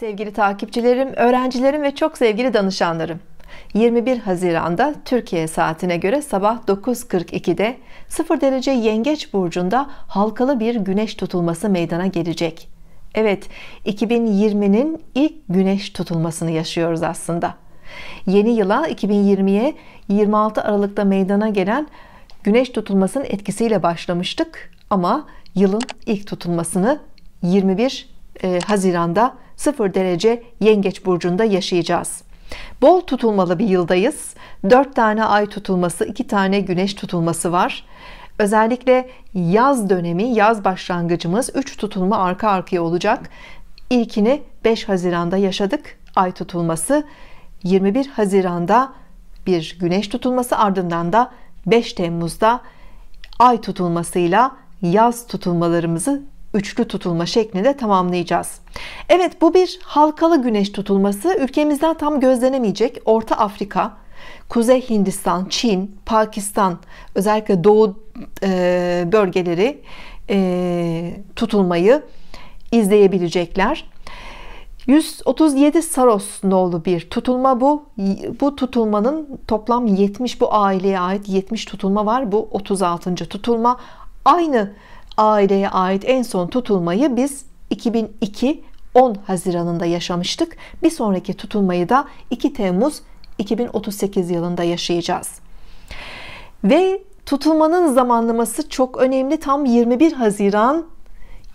Sevgili takipçilerim, öğrencilerim ve çok sevgili danışanlarım. 21 Haziran'da Türkiye saatine göre sabah 9.42'de 0 derece Yengeç burcunda halkalı bir güneş tutulması meydana gelecek. Evet, 2020'nin ilk güneş tutulmasını yaşıyoruz aslında. Yeni yıla 2020'ye 26 Aralık'ta meydana gelen güneş tutulmasının etkisiyle başlamıştık ama yılın ilk tutulmasını 21 e, Haziran'da 0 derece yengeç burcunda yaşayacağız bol tutulmalı bir yıldayız 4 tane ay tutulması 2 tane güneş tutulması var özellikle yaz dönemi yaz başlangıcımız 3 tutulma arka arkaya olacak İlkini 5 Haziran'da yaşadık ay tutulması 21 Haziran'da bir güneş tutulması ardından da 5 Temmuz'da ay tutulmasıyla yaz tutulmalarımızı üçlü tutulma şeklinde tamamlayacağız. Evet bu bir halkalı güneş tutulması ülkemizden tam gözlenemeyecek Orta Afrika, Kuzey Hindistan, Çin, Pakistan özellikle doğu e, bölgeleri e, tutulmayı izleyebilecekler. 137 Saros nolu bir tutulma bu. Bu tutulmanın toplam 70 bu aileye ait 70 tutulma var. Bu 36. tutulma. Aynı aileye ait en son tutulmayı biz 2002 10 Haziran'ında yaşamıştık. Bir sonraki tutulmayı da 2 Temmuz 2038 yılında yaşayacağız. Ve tutulmanın zamanlaması çok önemli. Tam 21 Haziran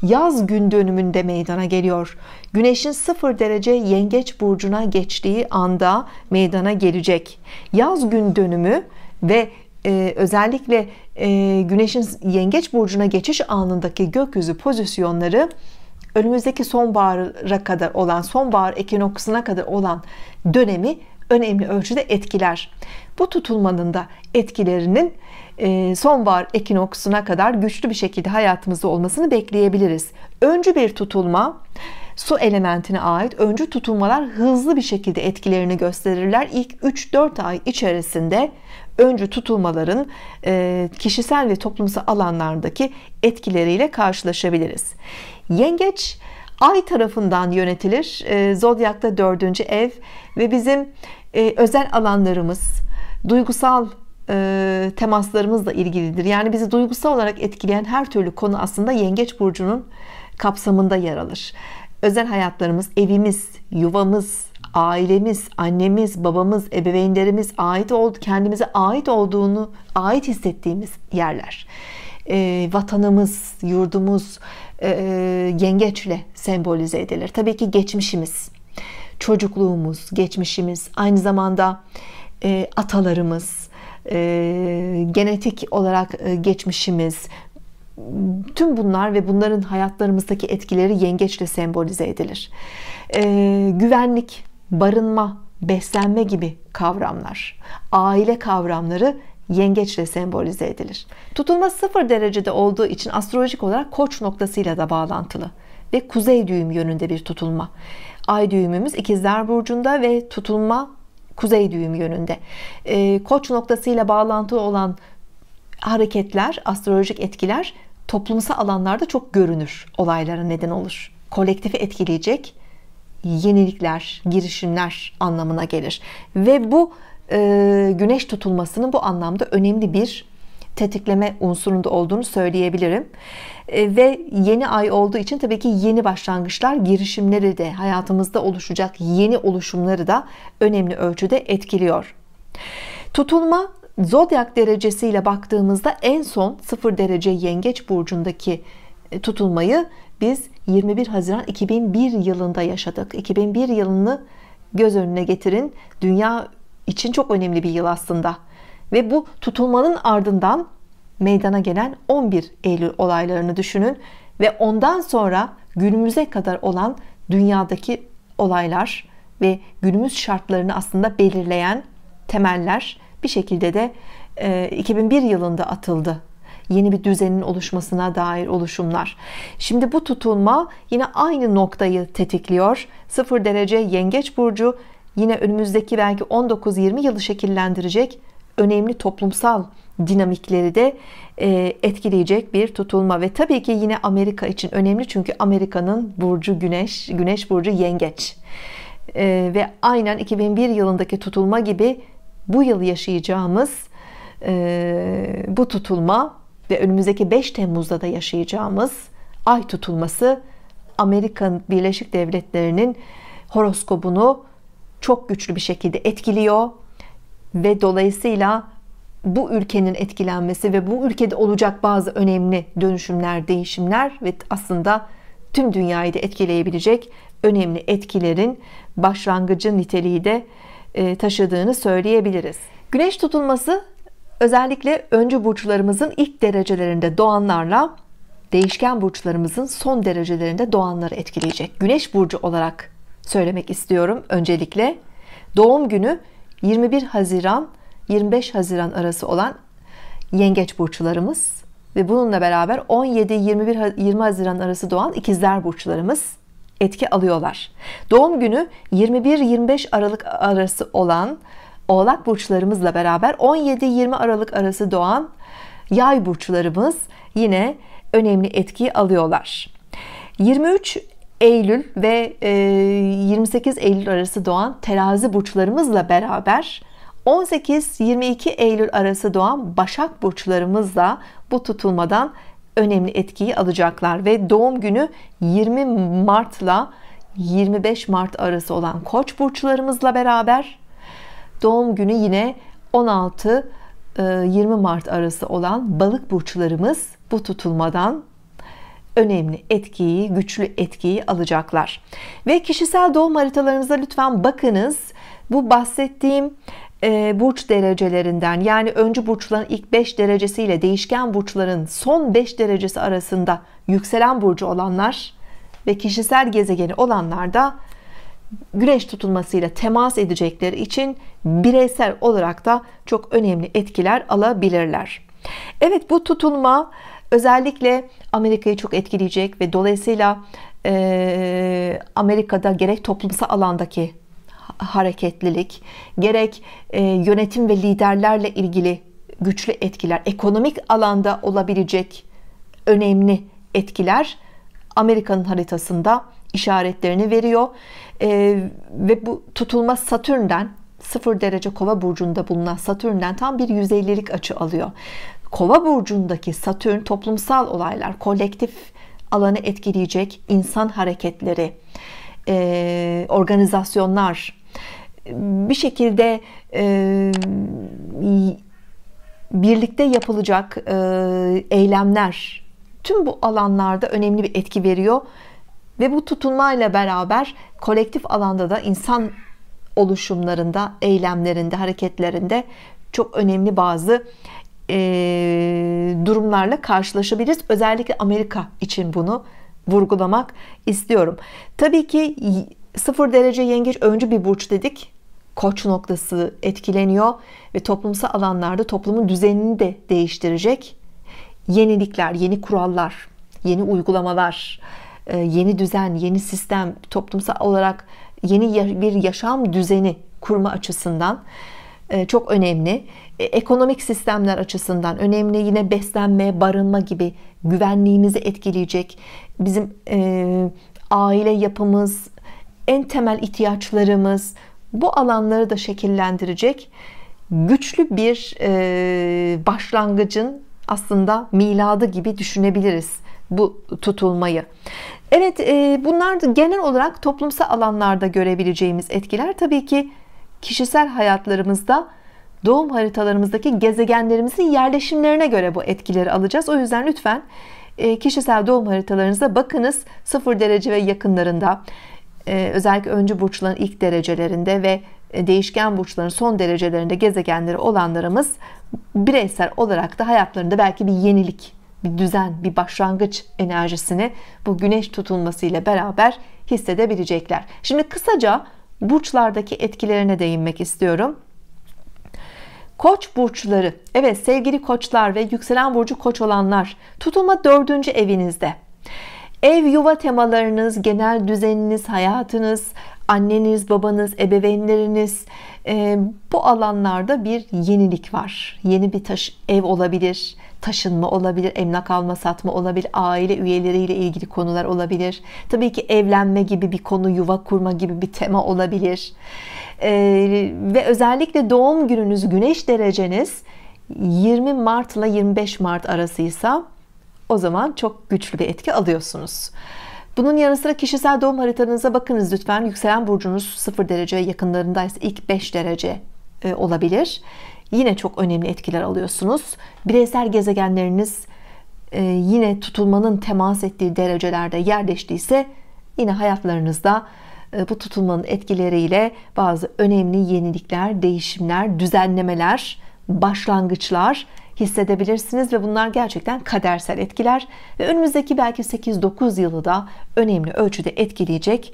yaz gün dönümünde meydana geliyor. Güneşin 0 derece yengeç burcuna geçtiği anda meydana gelecek. Yaz gün dönümü ve e, özellikle e, güneşin yengeç burcuna geçiş anındaki gökyüzü pozisyonları önümüzdeki sonbahara kadar olan sonbahar ekinoksuna kadar olan dönemi önemli ölçüde etkiler. Bu tutulmanın da etkilerinin e, sonbahar ekinoksuna kadar güçlü bir şekilde hayatımızda olmasını bekleyebiliriz. Öncü bir tutulma su elementine ait öncü tutulmalar hızlı bir şekilde etkilerini gösterirler. İlk 3-4 ay içerisinde öncü tutulmaların e, kişisel ve toplumsal alanlardaki etkileriyle karşılaşabiliriz. Yengeç Ay tarafından yönetilir. E, Zodyak'ta dördüncü ev ve bizim e, özel alanlarımız, duygusal temaslarımızla ilgilidir. Yani bizi duygusal olarak etkileyen her türlü konu aslında Yengeç Burcu'nun kapsamında yer alır. Özel hayatlarımız, evimiz, yuvamız, ailemiz, annemiz, babamız, ebeveynlerimiz ait oldu, kendimize ait olduğunu, ait hissettiğimiz yerler. E, vatanımız, yurdumuz e, e, yengeçle sembolize edilir. Tabii ki geçmişimiz, çocukluğumuz, geçmişimiz, aynı zamanda e, atalarımız, e, genetik olarak e, geçmişimiz, tüm bunlar ve bunların hayatlarımızdaki etkileri yengeçle sembolize edilir. E, güvenlik, barınma, beslenme gibi kavramlar, aile kavramları yengeçle sembolize edilir. Tutulma sıfır derecede olduğu için astrolojik olarak koç noktasıyla da bağlantılı ve kuzey düğüm yönünde bir tutulma. Ay düğümümüz ikizler burcunda ve tutulma kuzey düğüm yönünde. E, koç noktasıyla bağlantılı olan hareketler, astrolojik etkiler toplumsal alanlarda çok görünür, olaylara neden olur. Kolektifi etkileyecek yenilikler, girişimler anlamına gelir. Ve bu e, güneş tutulmasının bu anlamda önemli bir tetikleme unsurunda olduğunu söyleyebilirim. E, ve yeni ay olduğu için tabii ki yeni başlangıçlar, girişimleri de hayatımızda oluşacak yeni oluşumları da önemli ölçüde etkiliyor. Tutulma zodyak derecesiyle baktığımızda en son 0 derece yengeç burcundaki e, tutulmayı biz 21 Haziran 2001 yılında yaşadık. 2001 yılını göz önüne getirin. Dünya için çok önemli bir yıl aslında. Ve bu tutulmanın ardından meydana gelen 11 Eylül olaylarını düşünün ve ondan sonra günümüze kadar olan dünyadaki olaylar ve günümüz şartlarını aslında belirleyen temeller bir şekilde de 2001 yılında atıldı yeni bir düzenin oluşmasına dair oluşumlar. Şimdi bu tutulma yine aynı noktayı tetikliyor. 0 derece yengeç burcu yine önümüzdeki belki 19-20 yılı şekillendirecek önemli toplumsal dinamikleri de e, etkileyecek bir tutulma ve tabii ki yine Amerika için önemli çünkü Amerika'nın burcu Güneş, Güneş burcu Yengeç e, ve aynen 2001 yılındaki tutulma gibi bu yıl yaşayacağımız e, bu tutulma ve önümüzdeki 5 Temmuz'da da yaşayacağımız ay tutulması Amerikan Birleşik Devletleri'nin horoskobunu çok güçlü bir şekilde etkiliyor ve dolayısıyla bu ülkenin etkilenmesi ve bu ülkede olacak bazı önemli dönüşümler, değişimler ve aslında tüm dünyayı da etkileyebilecek önemli etkilerin başlangıcı niteliği de e, taşıdığını söyleyebiliriz. Güneş tutulması özellikle öncü burçlarımızın ilk derecelerinde doğanlarla değişken burçlarımızın son derecelerinde doğanları etkileyecek. Güneş burcu olarak söylemek istiyorum öncelikle. Doğum günü 21 Haziran 25 Haziran arası olan yengeç burçlarımız ve bununla beraber 17-21 20 Haziran arası doğan ikizler burçlarımız etki alıyorlar. Doğum günü 21-25 Aralık arası olan oğlak burçlarımızla beraber 17-20 Aralık arası doğan yay burçlarımız yine önemli etki alıyorlar 23 Eylül ve 28 e, Eylül arası doğan terazi burçlarımızla beraber 18-22 Eylül arası doğan Başak burçlarımızla bu tutulmadan önemli etkiyi alacaklar ve doğum günü 20 Mart'la 25 Mart arası olan Koç burçlarımızla beraber Doğum günü yine 16 20 e, Mart arası olan balık burçlarımız bu tutulmadan önemli etkiyi, güçlü etkiyi alacaklar. Ve kişisel doğum haritalarınıza lütfen bakınız. Bu bahsettiğim e, burç derecelerinden yani öncü burçların ilk 5 derecesiyle değişken burçların son 5 derecesi arasında yükselen burcu olanlar ve kişisel gezegeni olanlar da güneş tutulmasıyla temas edecekleri için bireysel olarak da çok önemli etkiler alabilirler. Evet bu tutulma özellikle Amerika'yı çok etkileyecek ve dolayısıyla e, Amerika'da gerek toplumsal alandaki hareketlilik gerek e, yönetim ve liderlerle ilgili güçlü etkiler ekonomik alanda olabilecek önemli etkiler Amerika'nın haritasında işaretlerini veriyor. E, ve bu tutulma Satürn'den 0 derece kova burcunda bulunan Satürn'den tam bir 150'lik açı alıyor. Kova burcundaki Satürn toplumsal olaylar, kolektif alanı etkileyecek insan hareketleri, e, organizasyonlar, bir şekilde e, birlikte yapılacak e, eylemler, tüm bu alanlarda önemli bir etki veriyor ve bu tutunmayla beraber kolektif alanda da insan oluşumlarında, eylemlerinde, hareketlerinde çok önemli bazı e, durumlarla karşılaşabiliriz. Özellikle Amerika için bunu vurgulamak istiyorum. Tabii ki sıfır derece yengeç öncü bir burç dedik. Koç noktası etkileniyor ve toplumsal alanlarda toplumun düzenini de değiştirecek yenilikler, yeni kurallar, yeni uygulamalar, e, yeni düzen, yeni sistem, toplumsal olarak yeni bir yaşam düzeni kurma açısından e, çok önemli. E, ekonomik sistemler açısından önemli. Yine beslenme, barınma gibi güvenliğimizi etkileyecek. Bizim e, aile yapımız, en temel ihtiyaçlarımız bu alanları da şekillendirecek güçlü bir e, başlangıcın aslında miladı gibi düşünebiliriz bu tutulmayı. Evet e, bunlar genel olarak toplumsal alanlarda görebileceğimiz etkiler tabii ki kişisel hayatlarımızda doğum haritalarımızdaki gezegenlerimizin yerleşimlerine göre bu etkileri alacağız. O yüzden lütfen e, kişisel doğum haritalarınıza bakınız 0 derece ve yakınlarında e, özellikle önce burçların ilk derecelerinde ve değişken burçların son derecelerinde gezegenleri olanlarımız bireysel olarak da hayatlarında belki bir yenilik bir düzen, bir başlangıç enerjisini bu güneş tutulması ile beraber hissedebilecekler. Şimdi kısaca burçlardaki etkilerine değinmek istiyorum. Koç burçları, evet sevgili koçlar ve yükselen burcu koç olanlar, tutulma dördüncü evinizde. Ev yuva temalarınız, genel düzeniniz, hayatınız, anneniz, babanız, ebeveynleriniz e, bu alanlarda bir yenilik var. Yeni bir taş, ev olabilir, taşınma olabilir, emlak alma satma olabilir, aile üyeleriyle ilgili konular olabilir. Tabii ki evlenme gibi bir konu, yuva kurma gibi bir tema olabilir. E, ve özellikle doğum gününüz, güneş dereceniz 20 Mart ile 25 Mart arasıysa o zaman çok güçlü bir etki alıyorsunuz. Bunun yanı sıra kişisel doğum haritanıza bakınız lütfen. Yükselen burcunuz 0 derece yakınlarındaysa ilk 5 derece e, olabilir. Yine çok önemli etkiler alıyorsunuz. Bireysel gezegenleriniz e, yine tutulmanın temas ettiği derecelerde yerleştiyse yine hayatlarınızda e, bu tutulmanın etkileriyle bazı önemli yenilikler, değişimler, düzenlemeler, başlangıçlar hissedebilirsiniz ve bunlar gerçekten kadersel etkiler ve önümüzdeki belki 8-9 yılı da önemli ölçüde etkileyecek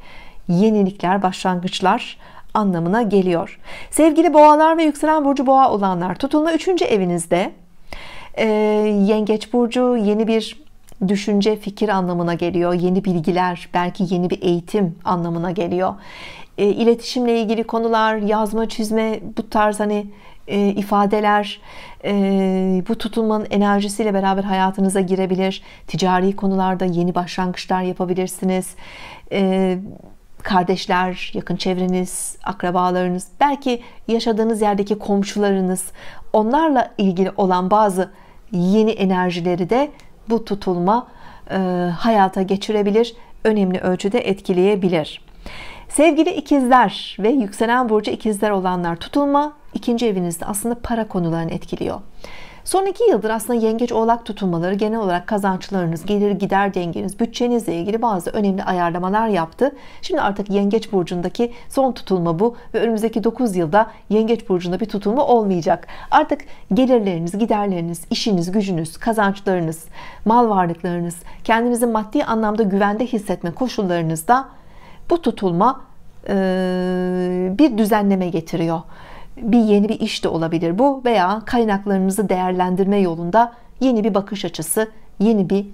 yenilikler, başlangıçlar anlamına geliyor. Sevgili boğalar ve yükselen burcu boğa olanlar tutulma 3. evinizde e, yengeç burcu yeni bir düşünce fikir anlamına geliyor yeni bilgiler belki yeni bir eğitim anlamına geliyor e, iletişimle ilgili konular yazma çizme bu tarz hani e, ifadeler e, bu tutulmanın enerjisiyle beraber hayatınıza girebilir. Ticari konularda yeni başlangıçlar yapabilirsiniz. E, kardeşler, yakın çevreniz, akrabalarınız, belki yaşadığınız yerdeki komşularınız, onlarla ilgili olan bazı yeni enerjileri de bu tutulma e, hayata geçirebilir, önemli ölçüde etkileyebilir. Sevgili ikizler ve yükselen burcu ikizler olanlar tutulma ikinci evinizde aslında para konularını etkiliyor. Son iki yıldır aslında yengeç oğlak tutulmaları genel olarak kazançlarınız, gelir gider dengeniz, bütçenizle ilgili bazı önemli ayarlamalar yaptı. Şimdi artık yengeç burcundaki son tutulma bu ve önümüzdeki 9 yılda yengeç burcunda bir tutulma olmayacak. Artık gelirleriniz, giderleriniz, işiniz, gücünüz, kazançlarınız, mal varlıklarınız, kendinizi maddi anlamda güvende hissetme koşullarınızda bu tutulma bir düzenleme getiriyor bir yeni bir iş de olabilir bu veya kaynaklarımızı değerlendirme yolunda yeni bir bakış açısı, yeni bir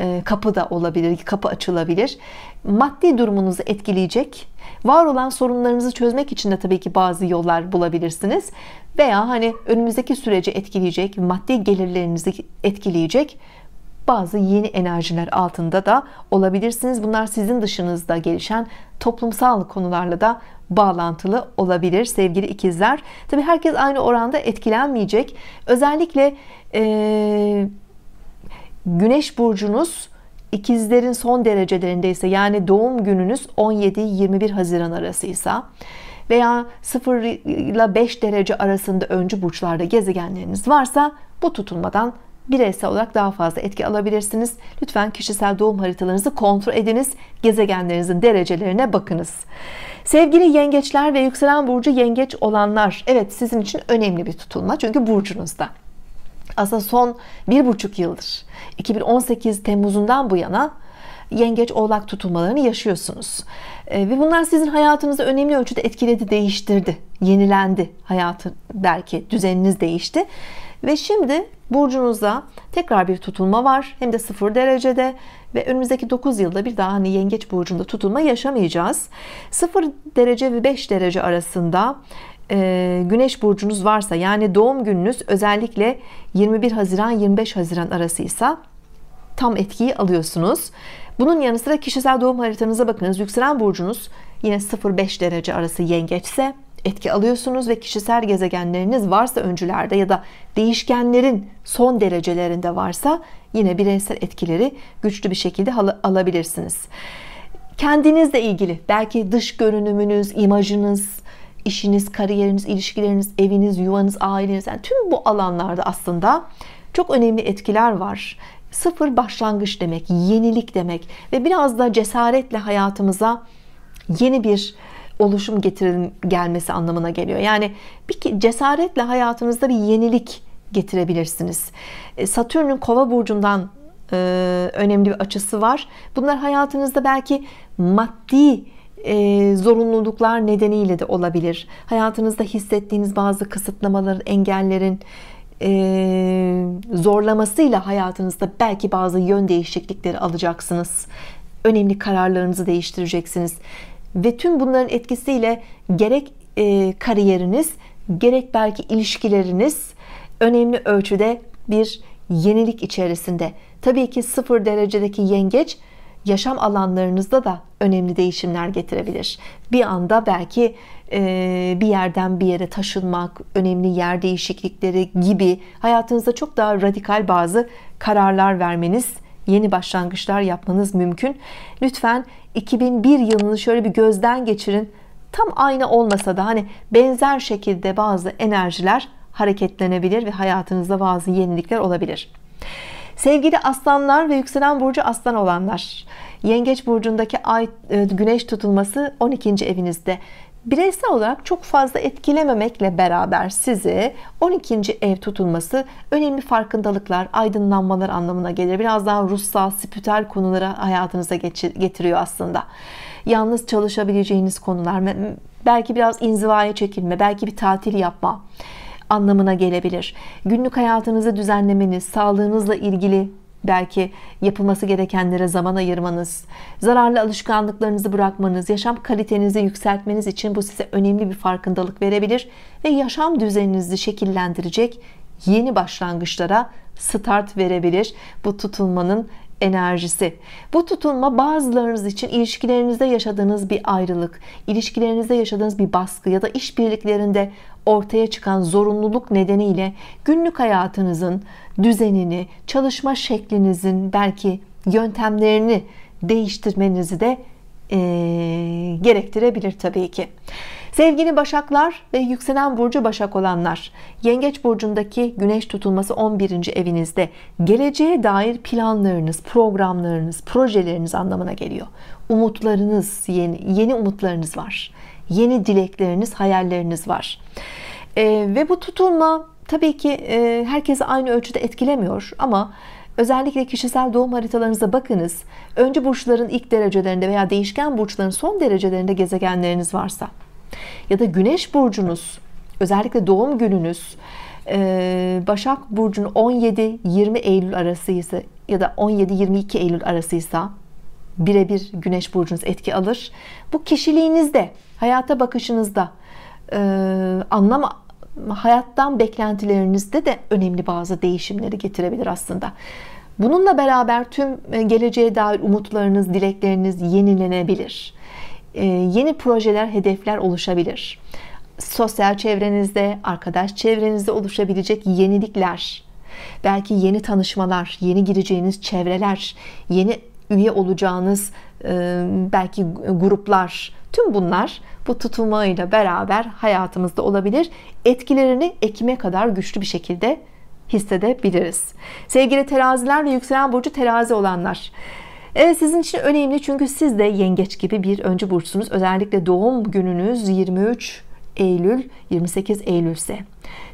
e, kapı da olabilir, kapı açılabilir. Maddi durumunuzu etkileyecek. Var olan sorunlarınızı çözmek için de tabii ki bazı yollar bulabilirsiniz. Veya hani önümüzdeki süreci etkileyecek, maddi gelirlerinizi etkileyecek bazı yeni enerjiler altında da olabilirsiniz. Bunlar sizin dışınızda gelişen toplumsal konularla da bağlantılı olabilir sevgili ikizler. Tabi herkes aynı oranda etkilenmeyecek. Özellikle e, güneş burcunuz ikizlerin son derecelerindeyse yani doğum gününüz 17-21 Haziran arasıysa veya 0 ile 5 derece arasında öncü burçlarda gezegenleriniz varsa bu tutulmadan bireysel olarak daha fazla etki alabilirsiniz. Lütfen kişisel doğum haritalarınızı kontrol ediniz. Gezegenlerinizin derecelerine bakınız. Sevgili yengeçler ve yükselen burcu yengeç olanlar. Evet sizin için önemli bir tutulma. Çünkü burcunuzda aslında son bir buçuk yıldır 2018 Temmuz'undan bu yana yengeç oğlak tutulmalarını yaşıyorsunuz e, ve bunlar sizin hayatınızı önemli ölçüde etkiledi değiştirdi yenilendi hayatı belki düzeniniz değişti ve şimdi burcunuza tekrar bir tutulma var. Hem de 0 derecede ve önümüzdeki 9 yılda bir daha hani yengeç burcunda tutulma yaşamayacağız. 0 derece ve 5 derece arasında e, güneş burcunuz varsa yani doğum gününüz özellikle 21 Haziran 25 Haziran arasıysa tam etkiyi alıyorsunuz. Bunun yanı sıra kişisel doğum haritanıza bakınız. Yükselen burcunuz yine 0-5 derece arası yengeçse etki alıyorsunuz ve kişisel gezegenleriniz varsa öncülerde ya da değişkenlerin son derecelerinde varsa yine bireysel etkileri güçlü bir şekilde alabilirsiniz. Kendinizle ilgili belki dış görünümünüz, imajınız, işiniz, kariyeriniz, ilişkileriniz, eviniz, yuvanız, aileniz yani tüm bu alanlarda aslında çok önemli etkiler var. Sıfır başlangıç demek, yenilik demek ve biraz da cesaretle hayatımıza yeni bir oluşum getirin gelmesi anlamına geliyor. Yani bir cesaretle hayatınızda bir yenilik getirebilirsiniz. E, Satürn'ün Kova burcundan e, önemli bir açısı var. Bunlar hayatınızda belki maddi e, zorunluluklar nedeniyle de olabilir. Hayatınızda hissettiğiniz bazı kısıtlamaların, engellerin e, zorlamasıyla hayatınızda belki bazı yön değişiklikleri alacaksınız. Önemli kararlarınızı değiştireceksiniz ve tüm bunların etkisiyle gerek e, kariyeriniz gerek belki ilişkileriniz önemli ölçüde bir yenilik içerisinde. Tabii ki sıfır derecedeki yengeç yaşam alanlarınızda da önemli değişimler getirebilir. Bir anda belki e, bir yerden bir yere taşınmak, önemli yer değişiklikleri gibi hayatınızda çok daha radikal bazı kararlar vermeniz yeni başlangıçlar yapmanız mümkün. Lütfen 2001 yılını şöyle bir gözden geçirin. Tam aynı olmasa da hani benzer şekilde bazı enerjiler hareketlenebilir ve hayatınızda bazı yenilikler olabilir. Sevgili aslanlar ve yükselen burcu aslan olanlar. Yengeç burcundaki ay e, güneş tutulması 12. evinizde bireysel olarak çok fazla etkilememekle beraber sizi 12. ev tutulması önemli farkındalıklar, aydınlanmalar anlamına gelir. Biraz daha ruhsal, spiritüel konulara hayatınıza getiriyor aslında. Yalnız çalışabileceğiniz konular, belki biraz inzivaya çekilme, belki bir tatil yapma anlamına gelebilir. Günlük hayatınızı düzenlemeniz, sağlığınızla ilgili belki yapılması gerekenlere zaman ayırmanız, zararlı alışkanlıklarınızı bırakmanız, yaşam kalitenizi yükseltmeniz için bu size önemli bir farkındalık verebilir ve yaşam düzeninizi şekillendirecek yeni başlangıçlara start verebilir bu tutulmanın enerjisi. Bu tutulma bazılarınız için ilişkilerinizde yaşadığınız bir ayrılık, ilişkilerinizde yaşadığınız bir baskı ya da işbirliklerinde ortaya çıkan zorunluluk nedeniyle günlük hayatınızın düzenini, çalışma şeklinizin belki yöntemlerini değiştirmenizi de e, gerektirebilir tabii ki. Sevgili Başaklar ve yükselen burcu Başak olanlar, Yengeç burcundaki Güneş tutulması 11. evinizde geleceğe dair planlarınız, programlarınız, projeleriniz anlamına geliyor. Umutlarınız, yeni, yeni umutlarınız var. Yeni dilekleriniz, hayalleriniz var. E, ve bu tutulma Tabii ki e, herkesi aynı ölçüde etkilemiyor ama özellikle kişisel doğum haritalarınıza bakınız. Önce burçların ilk derecelerinde veya değişken burçların son derecelerinde gezegenleriniz varsa ya da güneş burcunuz özellikle doğum gününüz e, Başak Burcu'nun 17-20 Eylül arasıysa ya da 17-22 Eylül arasıysa birebir Güneş Burcu'nuz etki alır. Bu kişiliğinizde, hayata bakışınızda, e, anlama hayattan beklentilerinizde de önemli bazı değişimleri getirebilir aslında. Bununla beraber tüm e, geleceğe dair umutlarınız, dilekleriniz yenilenebilir. E, yeni projeler, hedefler oluşabilir. Sosyal çevrenizde, arkadaş çevrenizde oluşabilecek yenilikler, belki yeni tanışmalar, yeni gireceğiniz çevreler, yeni üye olacağınız e, belki gruplar, Tüm bunlar bu tutulmayla beraber hayatımızda olabilir. Etkilerini ekime kadar güçlü bir şekilde hissedebiliriz. Sevgili teraziler ve yükselen burcu terazi olanlar. Evet, sizin için önemli çünkü siz de yengeç gibi bir öncü burçsunuz. Özellikle doğum gününüz 23 Eylül 28 Eylül ise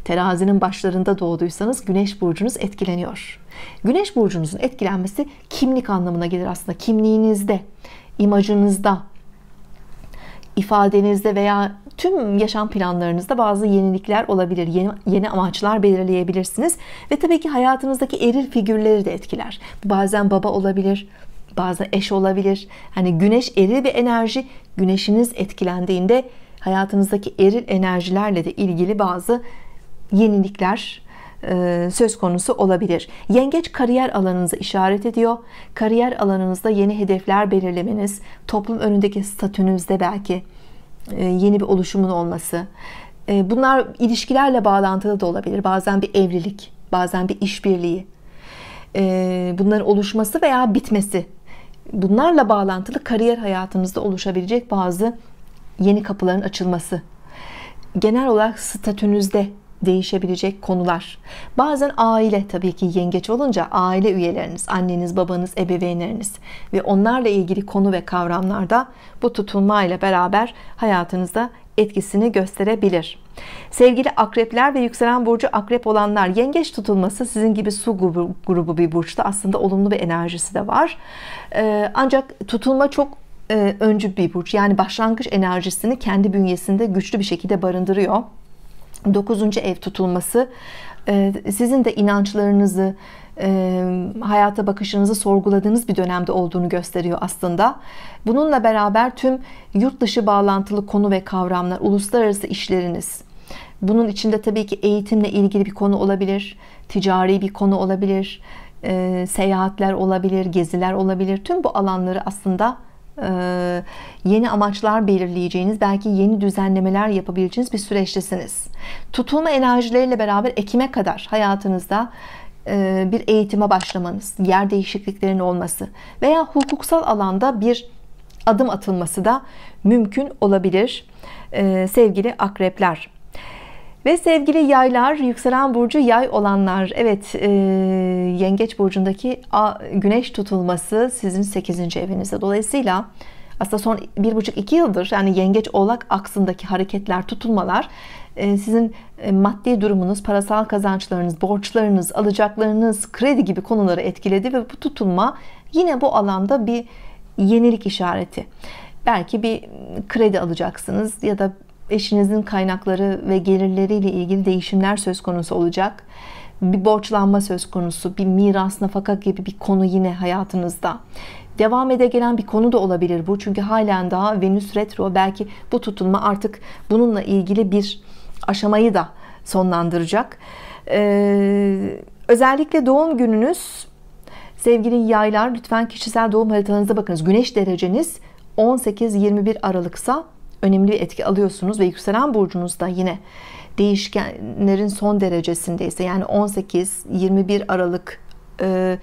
terazinin başlarında doğduysanız güneş burcunuz etkileniyor. Güneş burcunuzun etkilenmesi kimlik anlamına gelir aslında. Kimliğinizde, imajınızda, ifadenizde veya tüm yaşam planlarınızda bazı yenilikler olabilir. Yeni, yeni amaçlar belirleyebilirsiniz. Ve tabii ki hayatınızdaki eril figürleri de etkiler. Bazen baba olabilir, bazen eş olabilir. Hani güneş eril bir enerji. Güneşiniz etkilendiğinde hayatınızdaki eril enerjilerle de ilgili bazı yenilikler, e, söz konusu olabilir. Yengeç kariyer alanınızı işaret ediyor. Kariyer alanınızda yeni hedefler belirlemeniz, toplum önündeki statünüzde belki e, yeni bir oluşumun olması. E, bunlar ilişkilerle bağlantılı da olabilir. Bazen bir evlilik, bazen bir işbirliği. Bunların oluşması veya bitmesi. Bunlarla bağlantılı kariyer hayatınızda oluşabilecek bazı yeni kapıların açılması. Genel olarak statünüzde değişebilecek konular. Bazen aile tabii ki yengeç olunca aile üyeleriniz, anneniz, babanız, ebeveynleriniz ve onlarla ilgili konu ve kavramlarda bu tutulmayla beraber hayatınızda etkisini gösterebilir. Sevgili akrepler ve yükselen burcu akrep olanlar yengeç tutulması sizin gibi su grubu, grubu bir burçta aslında olumlu bir enerjisi de var. Ee, ancak tutulma çok e, öncü bir burç yani başlangıç enerjisini kendi bünyesinde güçlü bir şekilde barındırıyor. Dokuzuncu ev tutulması e, sizin de inançlarınızı e, hayata bakışınızı sorguladığınız bir dönemde olduğunu gösteriyor aslında. Bununla beraber tüm yurt dışı bağlantılı konu ve kavramlar, uluslararası işleriniz, bunun içinde tabii ki eğitimle ilgili bir konu olabilir, ticari bir konu olabilir, e, seyahatler olabilir, geziler olabilir. Tüm bu alanları aslında ee, yeni amaçlar belirleyeceğiniz, belki yeni düzenlemeler yapabileceğiniz bir süreçtesiniz. Tutulma enerjileriyle beraber Ekim'e kadar hayatınızda e, bir eğitime başlamanız, yer değişikliklerinin olması veya hukuksal alanda bir adım atılması da mümkün olabilir e, sevgili akrepler. Ve sevgili yaylar, yükselen burcu yay olanlar, evet e, yengeç burcundaki güneş tutulması sizin 8. evinizde. Dolayısıyla aslında son 1,5-2 yıldır yani yengeç oğlak aksındaki hareketler, tutulmalar e, sizin e, maddi durumunuz, parasal kazançlarınız, borçlarınız, alacaklarınız, kredi gibi konuları etkiledi ve bu tutulma yine bu alanda bir yenilik işareti belki bir kredi alacaksınız ya da eşinizin kaynakları ve gelirleriyle ilgili değişimler söz konusu olacak. Bir borçlanma söz konusu, bir miras, nafaka gibi bir konu yine hayatınızda. Devam ede gelen bir konu da olabilir bu. Çünkü halen daha Venüs retro belki bu tutulma artık bununla ilgili bir aşamayı da sonlandıracak. Ee, özellikle doğum gününüz sevgili yaylar lütfen kişisel doğum haritanıza bakınız. Güneş dereceniz 18-21 Aralık'sa önemli bir etki alıyorsunuz ve yükselen burcunuzda yine değişkenlerin son derecesindeyse yani 18-21 Aralık e,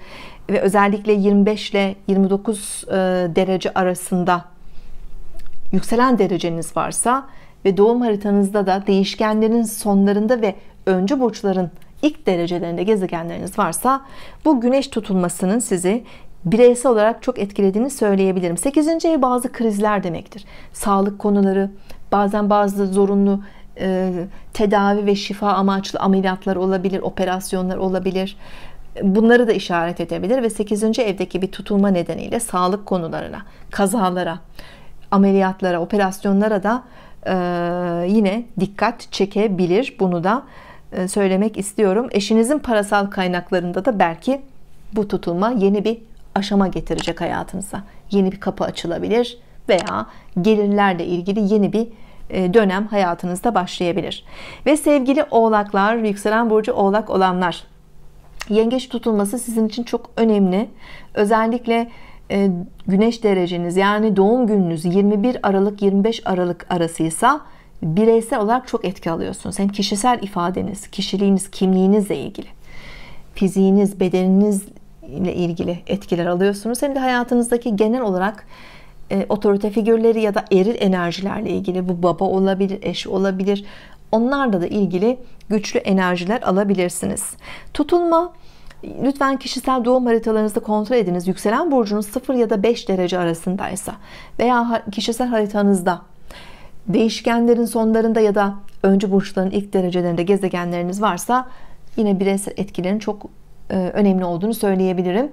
ve özellikle 25 ile 29 e, derece arasında yükselen dereceniz varsa ve doğum haritanızda da değişkenlerin sonlarında ve önce burçların ilk derecelerinde gezegenleriniz varsa bu güneş tutulmasının sizi bireysel olarak çok etkilediğini söyleyebilirim. 8. ev bazı krizler demektir. Sağlık konuları, bazen bazı zorunlu e, tedavi ve şifa amaçlı ameliyatlar olabilir, operasyonlar olabilir. Bunları da işaret edebilir ve 8. evdeki bir tutulma nedeniyle sağlık konularına, kazalara, ameliyatlara, operasyonlara da e, yine dikkat çekebilir. Bunu da e, söylemek istiyorum. Eşinizin parasal kaynaklarında da belki bu tutulma yeni bir aşama getirecek hayatınıza. Yeni bir kapı açılabilir veya gelirlerle ilgili yeni bir e, dönem hayatınızda başlayabilir. Ve sevgili oğlaklar, yükselen burcu oğlak olanlar. Yengeç tutulması sizin için çok önemli. Özellikle e, güneş dereceniz yani doğum gününüz 21 Aralık 25 Aralık arasıysa bireysel olarak çok etki alıyorsunuz. Hem kişisel ifadeniz, kişiliğiniz, kimliğinizle ilgili. Fiziğiniz, bedeniniz ile ilgili etkiler alıyorsunuz. Hem de hayatınızdaki genel olarak e, otorite figürleri ya da eril enerjilerle ilgili bu baba olabilir, eş olabilir. Onlarla da ilgili güçlü enerjiler alabilirsiniz. Tutulma Lütfen kişisel doğum haritalarınızı kontrol ediniz. Yükselen burcunuz 0 ya da 5 derece arasındaysa veya kişisel haritanızda değişkenlerin sonlarında ya da önce burçların ilk derecelerinde gezegenleriniz varsa yine bireysel etkilerin çok e, önemli olduğunu söyleyebilirim.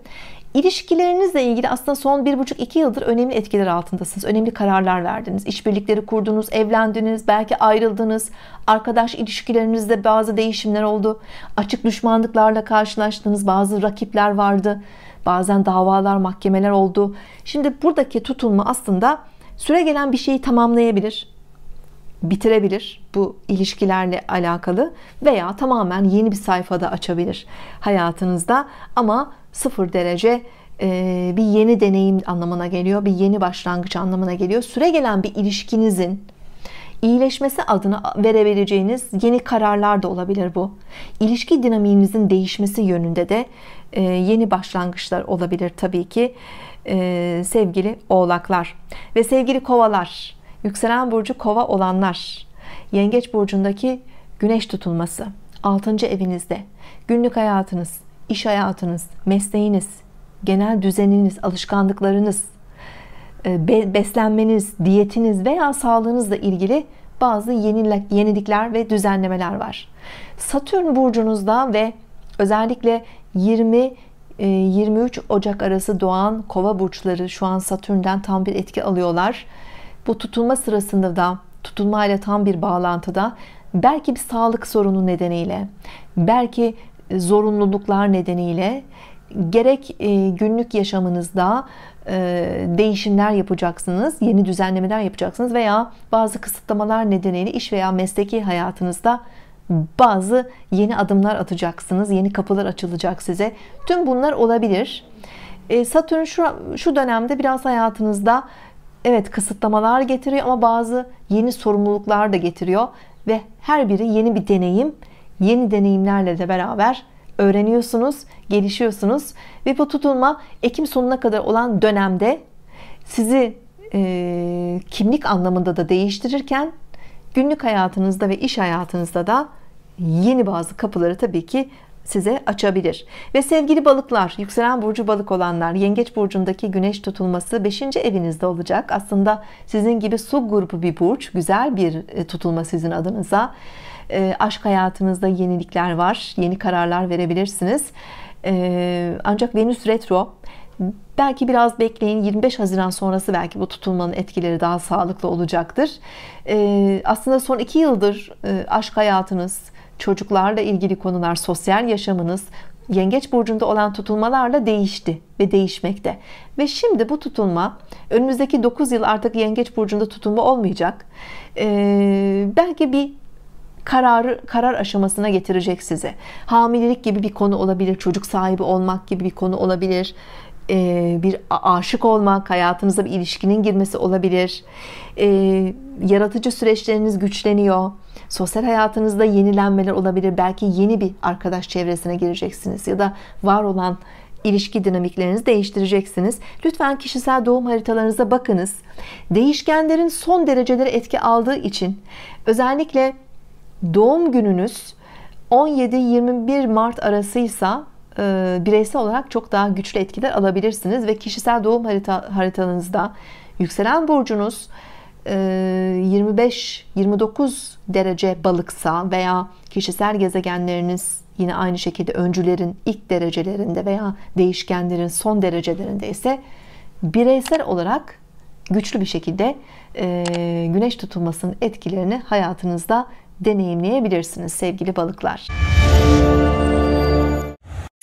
İlişkilerinizle ilgili aslında son 1,5-2 yıldır önemli etkiler altındasınız. Önemli kararlar verdiniz. İşbirlikleri kurdunuz, evlendiniz, belki ayrıldınız. Arkadaş ilişkilerinizde bazı değişimler oldu. Açık düşmanlıklarla karşılaştınız. Bazı rakipler vardı. Bazen davalar, mahkemeler oldu. Şimdi buradaki tutulma aslında süre gelen bir şeyi tamamlayabilir bitirebilir bu ilişkilerle alakalı veya tamamen yeni bir sayfada açabilir hayatınızda ama sıfır derece e, bir yeni deneyim anlamına geliyor bir yeni başlangıç anlamına geliyor süre gelen bir ilişkinizin iyileşmesi adına verebileceğiniz yeni kararlar da olabilir bu ilişki dinamiğinizin değişmesi yönünde de e, yeni başlangıçlar olabilir tabii ki e, sevgili oğlaklar ve sevgili kovalar yükselen burcu kova olanlar, yengeç burcundaki güneş tutulması, 6. evinizde, günlük hayatınız, iş hayatınız, mesleğiniz, genel düzeniniz, alışkanlıklarınız, e, beslenmeniz, diyetiniz veya sağlığınızla ilgili bazı yenilikler ve düzenlemeler var. Satürn burcunuzda ve özellikle 20 23 e, Ocak arası doğan kova burçları şu an Satürn'den tam bir etki alıyorlar. Bu tutulma sırasında da tutulma ile tam bir bağlantıda belki bir sağlık sorunu nedeniyle, belki e, zorunluluklar nedeniyle gerek e, günlük yaşamınızda e, değişimler yapacaksınız, yeni düzenlemeler yapacaksınız veya bazı kısıtlamalar nedeniyle iş veya mesleki hayatınızda bazı yeni adımlar atacaksınız, yeni kapılar açılacak size. Tüm bunlar olabilir. Satürn şu, şu dönemde biraz hayatınızda evet kısıtlamalar getiriyor ama bazı yeni sorumluluklar da getiriyor ve her biri yeni bir deneyim yeni deneyimlerle de beraber öğreniyorsunuz gelişiyorsunuz ve bu tutulma Ekim sonuna kadar olan dönemde sizi e, kimlik anlamında da değiştirirken günlük hayatınızda ve iş hayatınızda da yeni bazı kapıları tabii ki size açabilir ve sevgili balıklar yükselen burcu balık olanlar yengeç burcundaki güneş tutulması 5. evinizde olacak aslında sizin gibi su grubu bir burç güzel bir e, tutulma sizin adınıza e, aşk hayatınızda yenilikler var yeni kararlar verebilirsiniz e, ancak Venüs retro belki biraz bekleyin 25 Haziran sonrası belki bu tutulmanın etkileri daha sağlıklı olacaktır e, aslında son iki yıldır e, aşk hayatınız çocuklarla ilgili konular, sosyal yaşamınız Yengeç burcunda olan tutulmalarla değişti ve değişmekte. Ve şimdi bu tutulma önümüzdeki 9 yıl artık Yengeç burcunda tutulma olmayacak. Ee, belki bir kararı karar aşamasına getirecek sizi. Hamilelik gibi bir konu olabilir, çocuk sahibi olmak gibi bir konu olabilir e, bir aşık olmak, hayatınıza bir ilişkinin girmesi olabilir. E, yaratıcı süreçleriniz güçleniyor. Sosyal hayatınızda yenilenmeler olabilir. Belki yeni bir arkadaş çevresine gireceksiniz ya da var olan ilişki dinamiklerinizi değiştireceksiniz. Lütfen kişisel doğum haritalarınıza bakınız. Değişkenlerin son dereceleri etki aldığı için özellikle doğum gününüz 17-21 Mart arasıysa e, bireysel olarak çok daha güçlü etkiler alabilirsiniz ve kişisel doğum harita, haritanızda yükselen burcunuz 25-29 e, derece balıksa veya kişisel gezegenleriniz yine aynı şekilde öncülerin ilk derecelerinde veya değişkenlerin son derecelerinde ise bireysel olarak güçlü bir şekilde e, güneş tutulmasının etkilerini hayatınızda deneyimleyebilirsiniz sevgili balıklar. Müzik